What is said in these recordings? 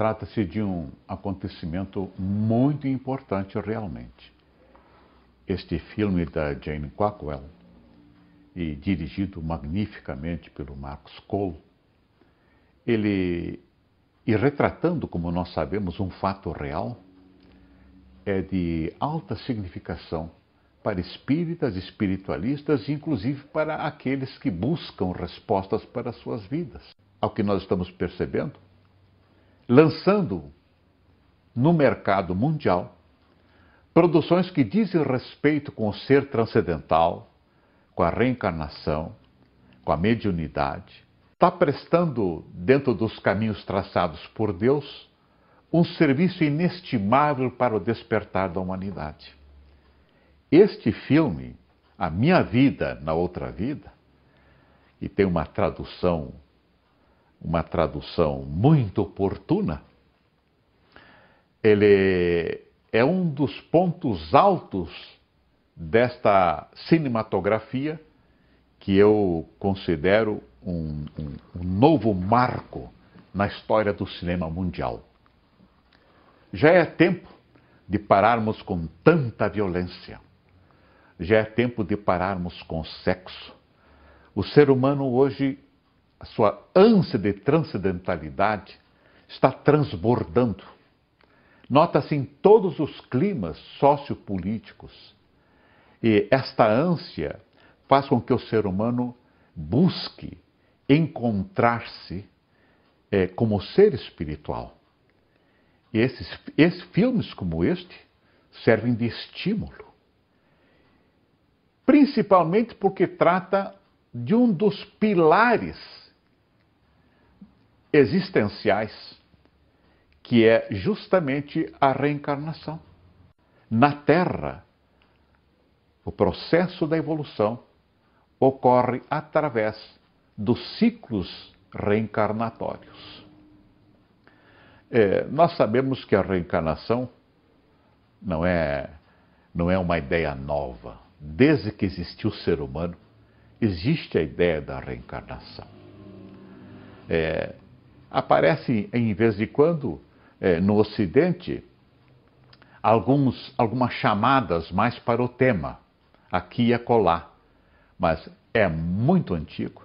Trata-se de um acontecimento muito importante realmente. Este filme da Jane Cockwell, e dirigido magnificamente pelo Marcos Cole, ele, e retratando, como nós sabemos, um fato real, é de alta significação para espíritas, espiritualistas inclusive para aqueles que buscam respostas para suas vidas. Ao que nós estamos percebendo, lançando no mercado mundial produções que dizem respeito com o ser transcendental, com a reencarnação, com a mediunidade, está prestando, dentro dos caminhos traçados por Deus, um serviço inestimável para o despertar da humanidade. Este filme, A Minha Vida na Outra Vida, e tem uma tradução uma tradução muito oportuna, ele é um dos pontos altos desta cinematografia que eu considero um, um, um, novo marco na história do cinema mundial. Já é tempo de pararmos com tanta violência. Já é tempo de pararmos com o sexo. O ser humano hoje a sua ânsia de transcendentalidade está transbordando. Nota-se em todos os climas sociopolíticos. E esta ânsia faz com que o ser humano busque encontrar-se é, como ser espiritual. E esses, esses filmes como este servem de estímulo, principalmente porque trata de um dos pilares existenciais, que é justamente a reencarnação. Na Terra, o processo da evolução ocorre através dos ciclos reencarnatórios. É, nós sabemos que a reencarnação não é, não é uma ideia nova. Desde que existiu o ser humano, existe a ideia da reencarnação. É, aparecem, em vez de quando, é, no Ocidente, alguns, algumas chamadas mais para o tema, aqui e acolá, mas é muito antigo.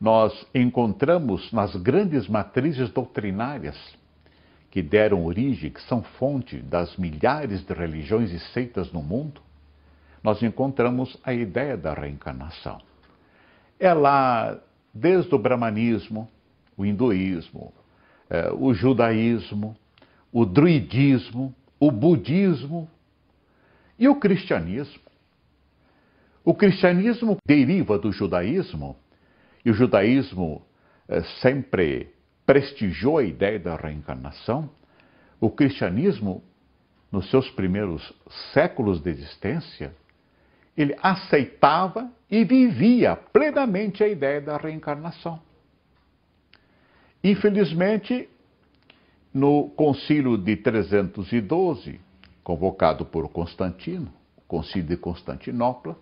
Nós encontramos nas grandes matrizes doutrinárias que deram origem, que são fonte das milhares de religiões e seitas no mundo, nós encontramos a ideia da reencarnação. Ela, é desde o brahmanismo, o hinduísmo, é, o judaísmo, o druidismo, o budismo e o cristianismo. O cristianismo deriva do judaísmo e o judaísmo é, sempre prestigiou a ideia da reencarnação. O cristianismo, nos seus primeiros séculos de existência, ele aceitava e vivia plenamente a ideia da reencarnação. Infelizmente, no concílio de 312, convocado por Constantino, o concílio de Constantinopla,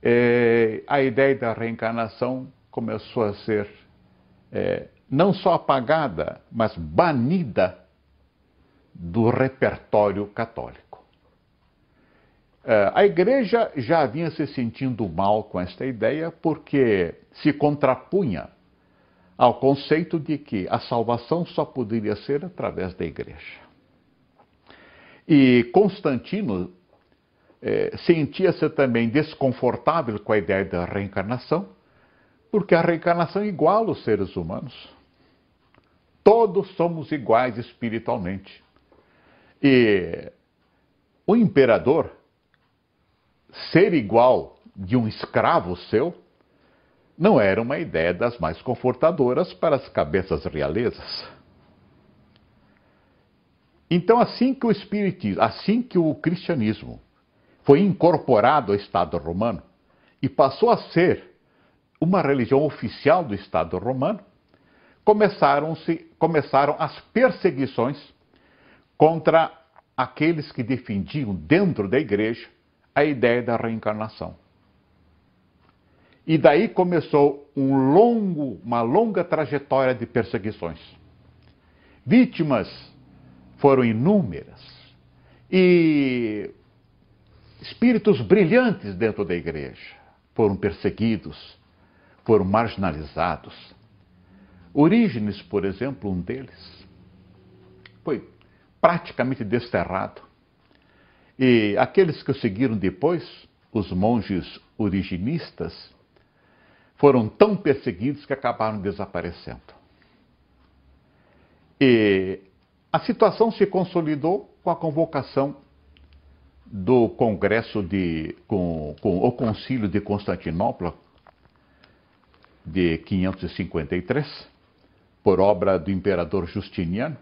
é, a ideia da reencarnação começou a ser é, não só apagada, mas banida do repertório católico. É, a igreja já vinha se sentindo mal com esta ideia porque se contrapunha ao conceito de que a salvação só poderia ser através da igreja. E Constantino é, sentia-se também desconfortável com a ideia da reencarnação, porque a reencarnação é igual os seres humanos. Todos somos iguais espiritualmente. E o imperador ser igual de um escravo seu não era uma ideia das mais confortadoras para as cabeças realezas. Então, assim que o espiritismo, assim que o cristianismo foi incorporado ao Estado romano e passou a ser uma religião oficial do Estado romano, começaram-se começaram as perseguições contra aqueles que defendiam dentro da igreja a ideia da reencarnação. E daí começou um longo, uma longa trajetória de perseguições. Vítimas foram inúmeras e espíritos brilhantes dentro da igreja foram perseguidos, foram marginalizados. Orígenes, por exemplo, um deles, foi praticamente desterrado. E aqueles que o seguiram depois, os monges originistas, foram tão perseguidos que acabaram desaparecendo. E a situação se consolidou com a convocação do Congresso de. com, com o Concílio de Constantinopla de 553, por obra do imperador Justiniano.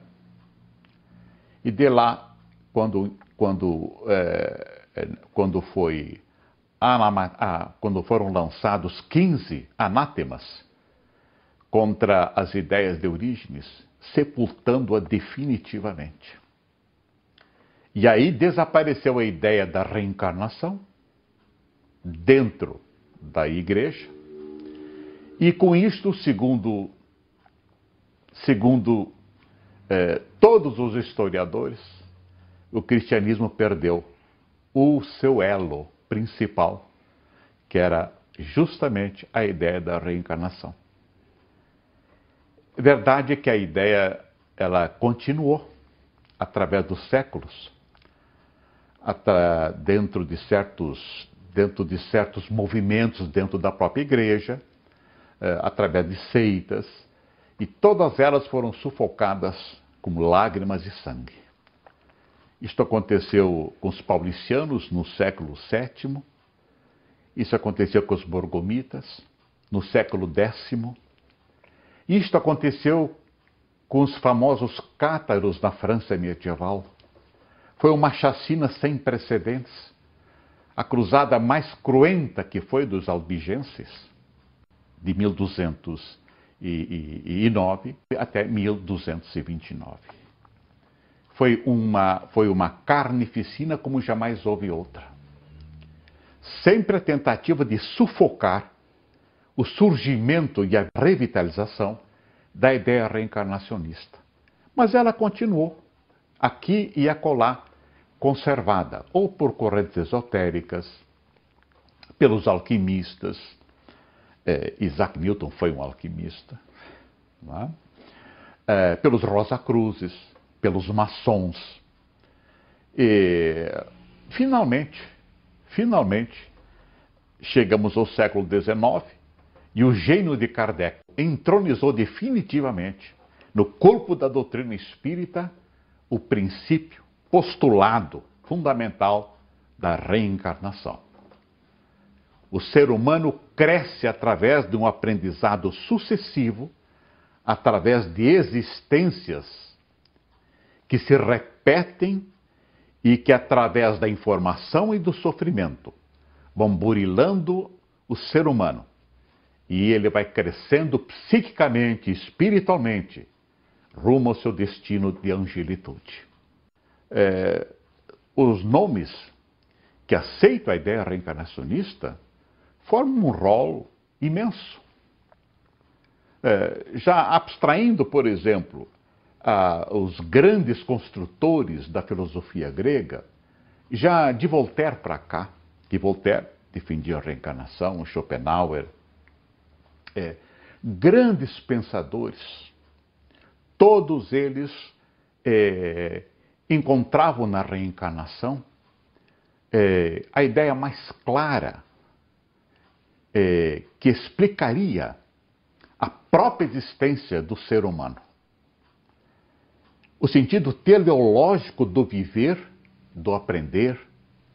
E de lá, quando, quando, é, quando foi quando foram lançados 15 anátemas contra as ideias de Orígenes, sepultando-a definitivamente. E aí desapareceu a ideia da reencarnação dentro da igreja. E com isto, segundo, segundo eh, todos os historiadores, o cristianismo perdeu o seu elo principal, que era justamente a ideia da reencarnação. Verdade é que a ideia ela continuou através dos séculos, dentro de certos dentro de certos movimentos dentro da própria igreja, eh, através de seitas, e todas elas foram sufocadas com lágrimas e sangue. Isto aconteceu com os paulicianos no século VII, isso aconteceu com os borgomitas no século X, isto aconteceu com os famosos cátaros na França medieval. Foi uma chacina sem precedentes, a cruzada mais cruenta que foi dos albigenses, de 1209 até 1229. Foi uma, foi uma carnificina como jamais houve outra. Sempre a tentativa de sufocar o surgimento e a revitalização da ideia reencarnacionista. Mas ela continuou, aqui e acolá, conservada, ou por correntes esotéricas, pelos alquimistas. É, Isaac Newton foi um alquimista. É? É, pelos Rosacruzes, pelos maçons. E, finalmente, finalmente, chegamos ao século XIX e o gênio de Kardec entronizou definitivamente no corpo da doutrina espírita o princípio postulado fundamental da reencarnação. O ser humano cresce através de um aprendizado sucessivo, através de existências que se repetem e que, através da informação e do sofrimento, vão burilando o ser humano. E ele vai crescendo psiquicamente, espiritualmente, rumo ao seu destino de angelitude. É, os nomes que aceitam a ideia reencarnacionista formam um rol imenso. É, já abstraindo, por exemplo, ah, os grandes construtores da filosofia grega, já de Voltaire para cá, que Voltaire defendia a reencarnação, Schopenhauer, é, grandes pensadores, todos eles é, encontravam na reencarnação é, a ideia mais clara é, que explicaria a própria existência do ser humano. O sentido teleológico do viver, do aprender,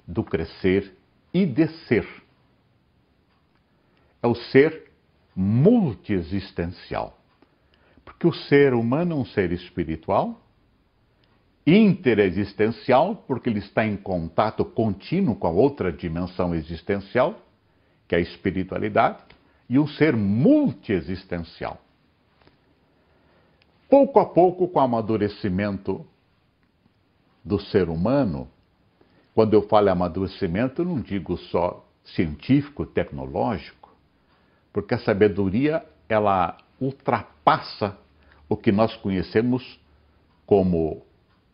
do crescer e de ser. É o ser multiexistencial. Porque o ser humano é um ser espiritual, interexistencial, porque ele está em contato contínuo com a outra dimensão existencial, que é a espiritualidade, e um ser multiexistencial Pouco a pouco, com o amadurecimento do ser humano, quando eu falo amadurecimento, não digo só científico, tecnológico, porque a sabedoria ela ultrapassa o que nós conhecemos como,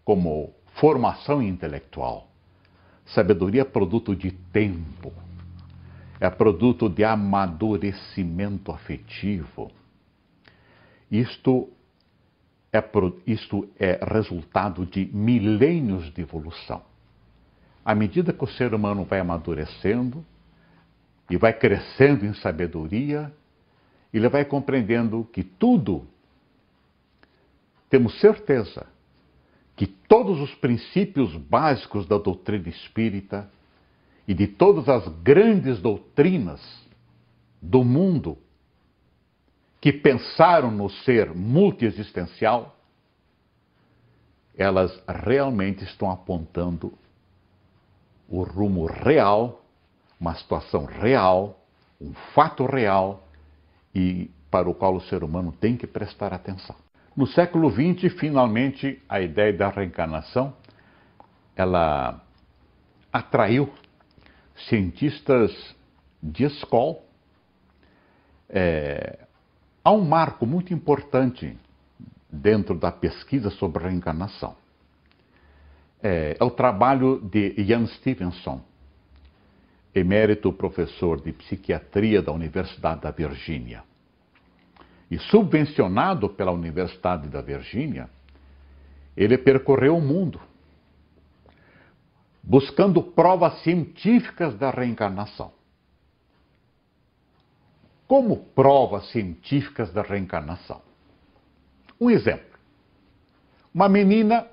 como formação intelectual. Sabedoria é produto de tempo, é produto de amadurecimento afetivo. Isto é, isto é resultado de milênios de evolução. À medida que o ser humano vai amadurecendo e vai crescendo em sabedoria, ele vai compreendendo que tudo, temos certeza, que todos os princípios básicos da doutrina espírita e de todas as grandes doutrinas do mundo que pensaram no ser multiexistencial, elas realmente estão apontando o rumo real, uma situação real, um fato real e para o qual o ser humano tem que prestar atenção. No século XX, finalmente, a ideia da reencarnação ela atraiu cientistas de escola, é, há um marco muito importante dentro da pesquisa sobre a reencarnação. É, é o trabalho de Ian Stevenson, emérito professor de psiquiatria da Universidade da Virgínia. E subvencionado pela Universidade da Virgínia, ele percorreu o mundo buscando provas científicas da reencarnação como provas científicas da reencarnação. Um exemplo: uma menina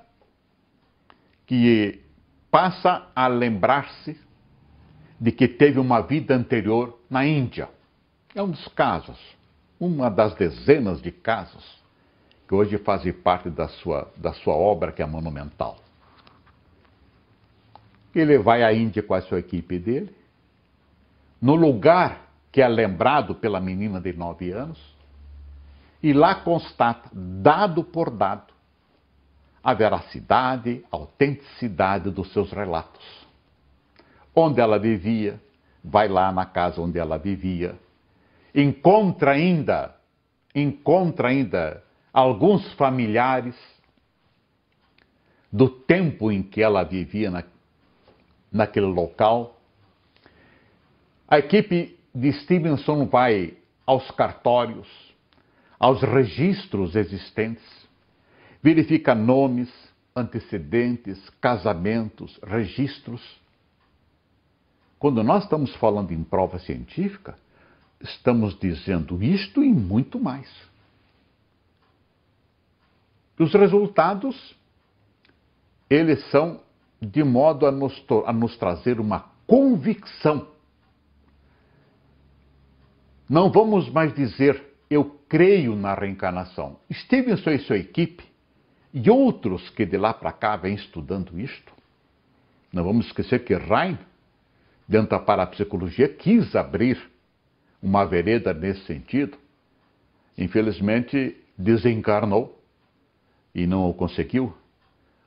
que passa a lembrar-se de que teve uma vida anterior na Índia. É um dos casos, uma das dezenas de casos que hoje fazem parte da sua, da sua obra, que é monumental. Ele vai à Índia com a sua equipe dele. No lugar que é lembrado pela menina de nove anos, e lá constata, dado por dado, a veracidade, a autenticidade dos seus relatos. Onde ela vivia, vai lá na casa onde ela vivia, encontra ainda, encontra ainda alguns familiares do tempo em que ela vivia na, naquele local. A equipe de Stevenson vai aos cartórios, aos registros existentes, verifica nomes, antecedentes, casamentos, registros. Quando nós estamos falando em prova científica, estamos dizendo isto e muito mais. Os resultados, eles são de modo a nos, a nos trazer uma convicção não vamos mais dizer eu creio na reencarnação. Stevenson e sua equipe e outros que de lá para cá vêm estudando isto. Não vamos esquecer que Rhein, dentro da parapsicologia, quis abrir uma vereda nesse sentido. Infelizmente, desencarnou e não o conseguiu.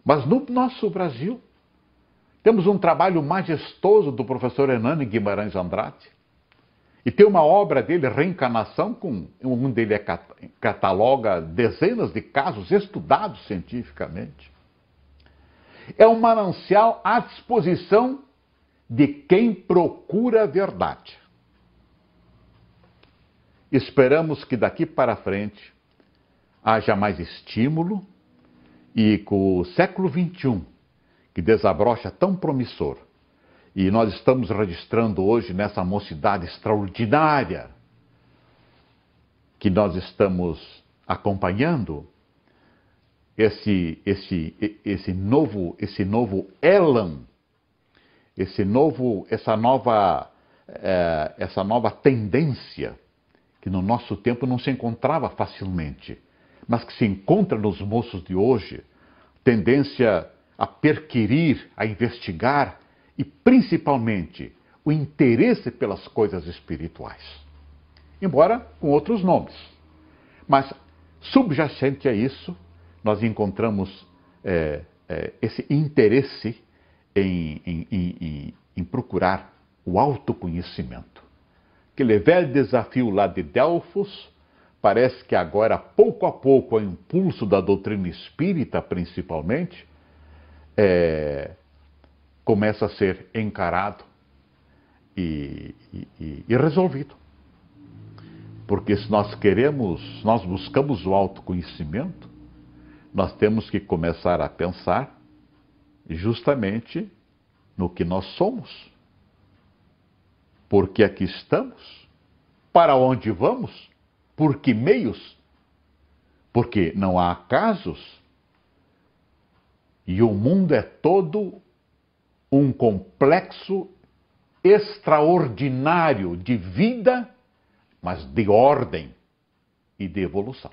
Mas no nosso Brasil, temos um trabalho majestoso do professor Hernani Guimarães Andrade, e tem uma obra dele, Reencarnação, com um dele é, cataloga dezenas de casos estudados cientificamente. É um manancial à disposição de quem procura a verdade. Esperamos que daqui para frente haja mais estímulo e com o século XXI, que desabrocha tão promissor, e nós estamos registrando hoje nessa mocidade extraordinária que nós estamos acompanhando esse esse esse novo esse novo Elan, esse novo essa nova é, essa nova tendência que no nosso tempo não se encontrava facilmente, mas que se encontra nos moços de hoje, tendência a perquirir, a investigar, e principalmente o interesse pelas coisas espirituais. Embora com outros nomes. Mas subjacente a isso, nós encontramos é, é, esse interesse em, em, em, em, procurar o autoconhecimento. Aquele velho desafio lá de Delfos parece que agora, pouco a pouco, o impulso da doutrina espírita, principalmente, é, começa a ser encarado e, e, e resolvido. Porque se nós queremos, nós buscamos o autoconhecimento, nós temos que começar a pensar justamente no que nós somos, porque aqui estamos, para onde vamos, por que meios, porque não há acasos e o mundo é todo um complexo extraordinário de vida, mas de ordem e de evolução.